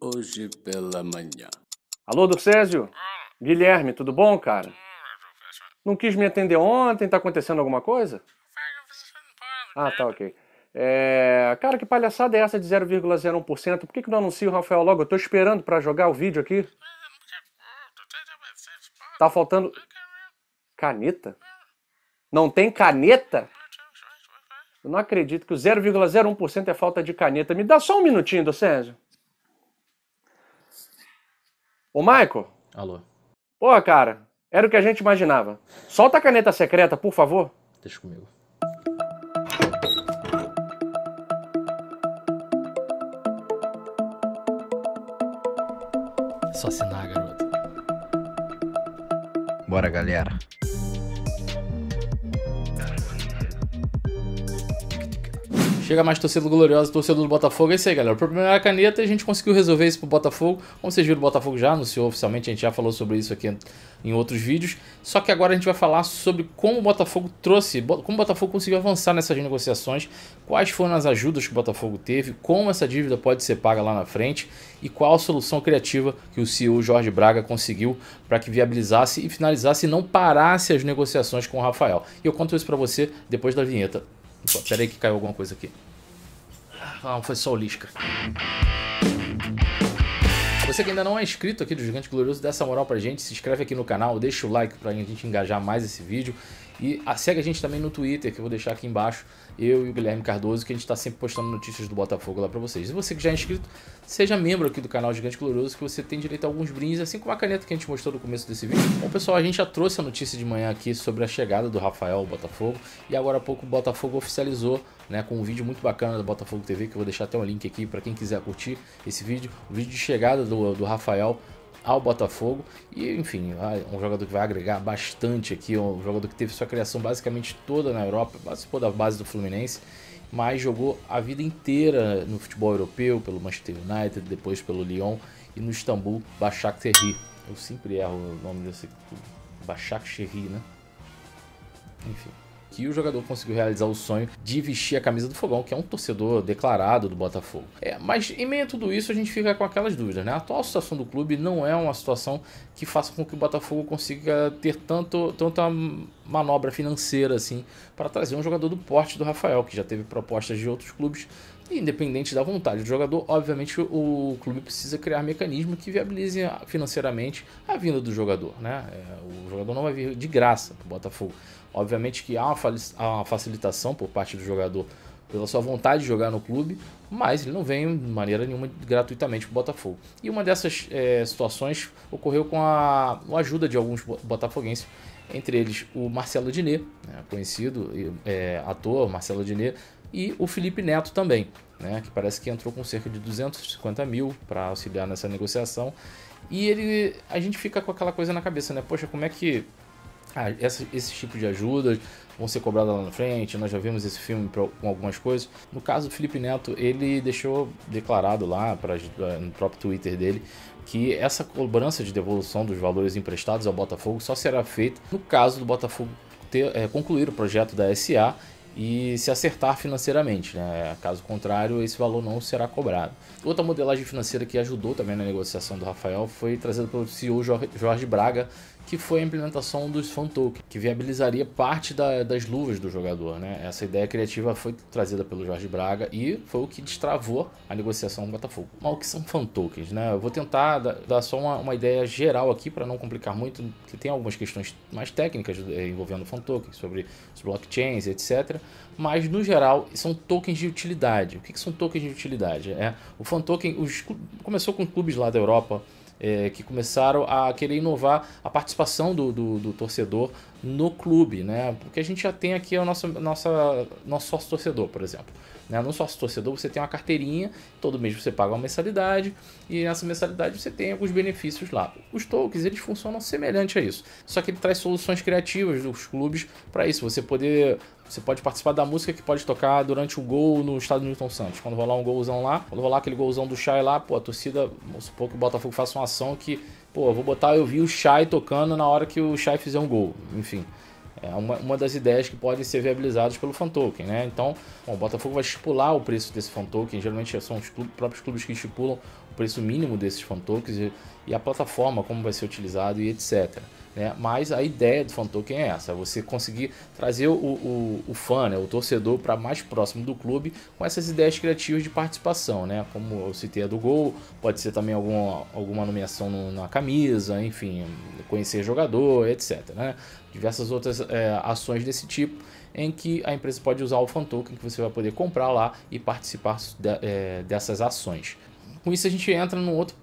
Hoje pela manhã. Alô, Dursésio? Ah. Guilherme, tudo bom, cara? Não quis me atender ontem, tá acontecendo alguma coisa? Ah, tá, né? ok. É... Cara, que palhaçada é essa de 0,01%? Por que, que não anuncia o Rafael logo? Eu tô esperando para jogar o vídeo aqui. É é tá faltando. É caneta? Não tem caneta? Eu não acredito que o 0,01% é falta de caneta. Me dá só um minutinho, Docésio. Ô, Michael. Alô. Pô, cara, era o que a gente imaginava. Solta a caneta secreta, por favor. Deixa comigo. É só assinar, garoto. Bora, galera. Chega mais torcedor glorioso, torcedor do Botafogo. É isso aí, galera. O problema era é a caneta e a gente conseguiu resolver isso pro Botafogo. Como vocês viram, o Botafogo já anunciou oficialmente, a gente já falou sobre isso aqui em outros vídeos. Só que agora a gente vai falar sobre como o Botafogo trouxe, como o Botafogo conseguiu avançar nessas negociações, quais foram as ajudas que o Botafogo teve, como essa dívida pode ser paga lá na frente e qual a solução criativa que o CEO Jorge Braga conseguiu para que viabilizasse e finalizasse e não parasse as negociações com o Rafael. E eu conto isso para você depois da vinheta Pera aí que caiu alguma coisa aqui. Ah, foi só o Lisca. Você que ainda não é inscrito aqui do Gigante Glorioso, dá essa moral pra gente, se inscreve aqui no canal, deixa o like pra gente engajar mais esse vídeo e ah, segue a gente também no Twitter, que eu vou deixar aqui embaixo, eu e o Guilherme Cardoso, que a gente está sempre postando notícias do Botafogo lá para vocês. E você que já é inscrito, seja membro aqui do canal Gigante Glorioso, que você tem direito a alguns brindes, assim como a caneta que a gente mostrou no começo desse vídeo. Bom, pessoal, a gente já trouxe a notícia de manhã aqui sobre a chegada do Rafael ao Botafogo, e agora há pouco o Botafogo oficializou, né, com um vídeo muito bacana da Botafogo TV, que eu vou deixar até um link aqui para quem quiser curtir esse vídeo, o vídeo de chegada do, do Rafael ao Botafogo. E, enfim, um jogador que vai agregar bastante aqui, um jogador que teve sua criação basicamente toda na Europa, participou da base do Fluminense, mas jogou a vida inteira no futebol europeu, pelo Manchester United, depois pelo Lyon e no Istambul, Bachak Terri. Eu sempre erro o nome desse clube. Bachak Terri, né? Enfim que o jogador conseguiu realizar o sonho de vestir a camisa do Fogão, que é um torcedor declarado do Botafogo. É, mas em meio a tudo isso a gente fica com aquelas dúvidas, né? A atual situação do clube não é uma situação que faça com que o Botafogo consiga ter tanto, tanta manobra financeira assim para trazer um jogador do porte do Rafael, que já teve propostas de outros clubes independente da vontade do jogador, obviamente o clube precisa criar mecanismo que viabilize financeiramente a vinda do jogador. Né? É, o jogador não vai vir de graça para o Botafogo. Obviamente que há uma facilitação por parte do jogador pela sua vontade de jogar no clube, mas ele não vem de maneira nenhuma gratuitamente para o Botafogo. E uma dessas é, situações ocorreu com a, a, ajuda de alguns botafoguenses, entre eles o Marcelo Diné, né, conhecido é, ator Marcelo Diné, e o Felipe Neto também, né, que parece que entrou com cerca de 250 mil para auxiliar nessa negociação. E ele, a gente fica com aquela coisa na cabeça, né? Poxa, como é que esses ah, essa, tipo de ajudas vão ser cobradas lá na frente. Nós já vimos esse filme com algumas coisas. No caso do Felipe Neto, ele deixou declarado lá pra, eh, no próprio Twitter dele que essa cobrança de devolução dos valores emprestados ao Botafogo só será feita no caso do Botafogo ter, é, concluir o projeto da SA e se acertar financeiramente. Né? Caso contrário, esse valor não será cobrado. Outra modelagem financeira que ajudou também na negociação do Rafael foi trazida pelo CEO Jorge Braga, que foi a implementação dos fan tokens, que viabilizaria parte da, das luvas do jogador. Né? Essa ideia criativa foi trazida pelo Jorge Braga e foi o que destravou a negociação com o Botafogo. Mas o que são fan tokens? Né? Eu vou tentar dar só uma, uma ideia geral aqui para não complicar muito, que tem algumas questões mais técnicas eh, envolvendo fan tokens, sobre os blockchains, etc. Mas, no geral, são tokens de utilidade. O que, que são tokens de utilidade? É, o fan token os, começou com clubes lá da Europa, é, que começaram a querer inovar a participação do, do, do torcedor no clube, né? Porque a gente já tem aqui o nosso, nossa, nosso sócio torcedor, por exemplo. Né? No sócio torcedor você tem uma carteirinha, todo mês você paga uma mensalidade e nessa mensalidade você tem alguns benefícios lá. Os tokens eles funcionam semelhante a isso, só que ele traz soluções criativas dos clubes para isso. Você poder você pode participar da música que pode tocar durante o gol no estádio Newton Santos. Quando rolar um golzão lá, quando rolar aquele golzão do Chay lá, pô, a torcida, vamos supor que o Botafogo faça uma ação que Pô, vou botar, eu vi o Shai tocando na hora que o Shai fizer um gol. Enfim, é uma, uma das ideias que podem ser viabilizadas pelo fan token, né? Então, bom, o Botafogo vai estipular o preço desse fan token. Geralmente são os clubes, próprios clubes que estipulam o preço mínimo desses fan tokens e, e a plataforma, como vai ser utilizado e etc. Né? Mas a ideia do fan token é essa: é você conseguir trazer o, o, o fã, né? o torcedor, para mais próximo do clube com essas ideias criativas de participação, né? como eu citei a do gol, pode ser também alguma, alguma nomeação no, na camisa, enfim, conhecer jogador, etc. Né? Diversas outras é, ações desse tipo em que a empresa pode usar o fan token que você vai poder comprar lá e participar de, é, dessas ações. Com isso a gente entra num outro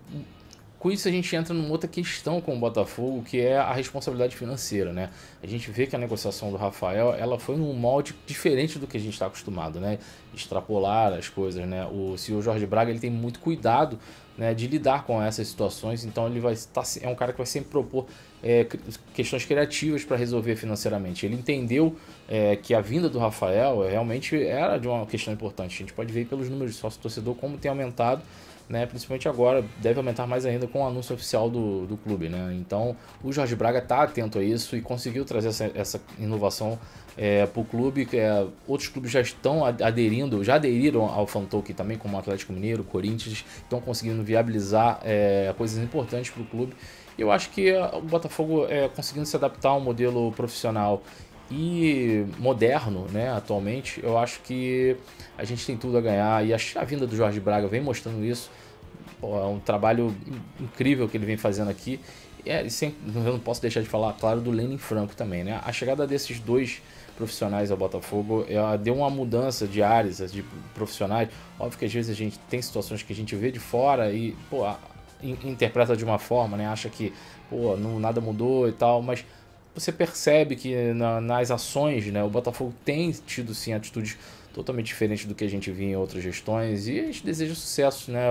com isso a gente entra numa outra questão com o Botafogo, que é a responsabilidade financeira, né? A gente vê que a negociação do Rafael, ela foi num molde diferente do que a gente está acostumado, né? Extrapolar as coisas, né? O senhor Jorge Braga, ele tem muito cuidado, né, de lidar com essas situações, então ele vai tá estar, é um cara que vai sempre propor é, questões criativas para resolver financeiramente. Ele entendeu é, que a vinda do Rafael realmente era de uma questão importante. A gente pode ver pelos números de sócio-torcedor como tem aumentado né? Principalmente agora, deve aumentar mais ainda com o anúncio oficial do, do clube, né? Então, o Jorge Braga está atento a isso e conseguiu trazer essa, essa inovação é, para o clube. É, outros clubes já estão aderindo, já aderiram ao fan também, como o Atlético Mineiro, Corinthians, estão conseguindo viabilizar é, coisas importantes para o clube. Eu acho que é, o Botafogo é, conseguindo se adaptar ao modelo profissional e moderno, né, atualmente, eu acho que a gente tem tudo a ganhar e a, vinda do Jorge Braga vem mostrando isso. Pô, é um trabalho incrível que ele vem fazendo aqui. É, sem, eu não posso deixar de falar, claro, do Lenin Franco também, né? A chegada desses dois profissionais ao Botafogo é, deu uma mudança de áreas, de profissionais. Óbvio que às vezes a gente tem situações que a gente vê de fora e, pô, interpreta de uma forma, né? Acha que, pô, não, nada mudou e tal, mas você percebe que eh, na, nas ações né, o Botafogo tem tido sim atitudes totalmente diferente do que a gente via em outras gestões. E a gente deseja sucesso né,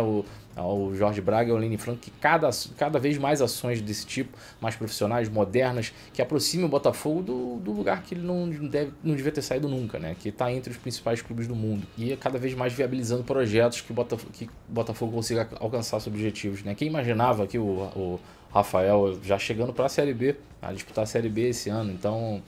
ao, o Jorge Braga e ao Aline Franco, que cada, cada vez mais ações desse tipo, mais profissionais, modernas, que aproximem o Botafogo do, do lugar que ele não, deve, não devia ter saído nunca, né? que está entre os principais clubes do mundo. E é cada vez mais viabilizando projetos que o Botafogo, que Botafogo consiga alcançar seus objetivos. Né? Quem imaginava que o, o Rafael já chegando para a Série B, a disputar a Série B esse ano, então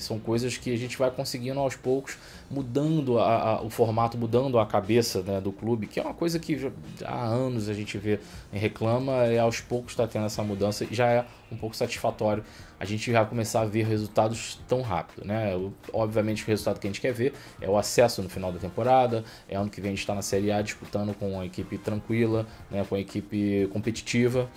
são coisas que a gente vai conseguindo aos poucos, mudando a, a, o formato, mudando a cabeça né, do clube, que é uma coisa que já, há anos a gente vê reclama, e aos poucos está tendo essa mudança, e já é um pouco satisfatório a gente já começar a ver resultados tão rápido. Né? Obviamente o resultado que a gente quer ver é o acesso no final da temporada, é ano que vem a gente está na Série A disputando com uma equipe tranquila, né, com uma equipe competitiva.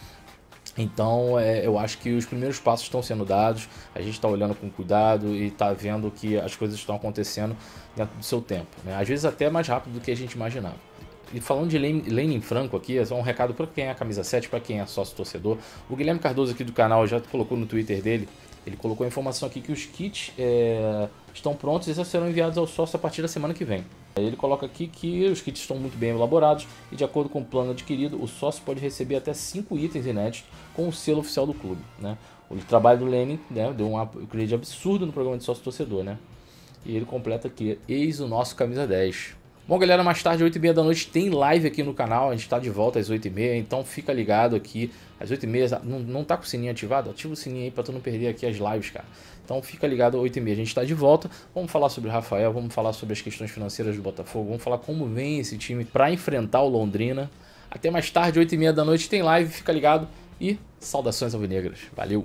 Então, é, eu acho que os primeiros passos estão sendo dados, a gente está olhando com cuidado e está vendo que as coisas estão acontecendo dentro do seu tempo. Né? Às vezes, até mais rápido do que a gente imaginava. E falando de Lenin Franco aqui, é só um recado para quem é camisa 7, para quem é sócio torcedor. O Guilherme Cardoso aqui do canal já colocou no Twitter dele ele colocou a informação aqui que os kits é, estão prontos e já serão enviados ao sócio a partir da semana que vem. Ele coloca aqui que os kits estão muito bem elaborados e, de acordo com o plano adquirido, o sócio pode receber até 5 itens inéditos com o selo oficial do clube. Né? O trabalho do Lenin né, deu um upgrade absurdo no programa de sócio-torcedor. Né? E ele completa aqui: Eis o nosso camisa 10. Bom, galera, mais tarde, 8h30 da noite, tem live aqui no canal. A gente tá de volta às 8h30, então fica ligado aqui. Às 8h30, não, não tá com o sininho ativado? Ativa o sininho aí pra tu não perder aqui as lives, cara. Então fica ligado, às 8h30 a gente tá de volta. Vamos falar sobre o Rafael, vamos falar sobre as questões financeiras do Botafogo, vamos falar como vem esse time para enfrentar o Londrina. Até mais tarde, 8h30 da noite, tem live, fica ligado. E saudações alvinegras. Valeu!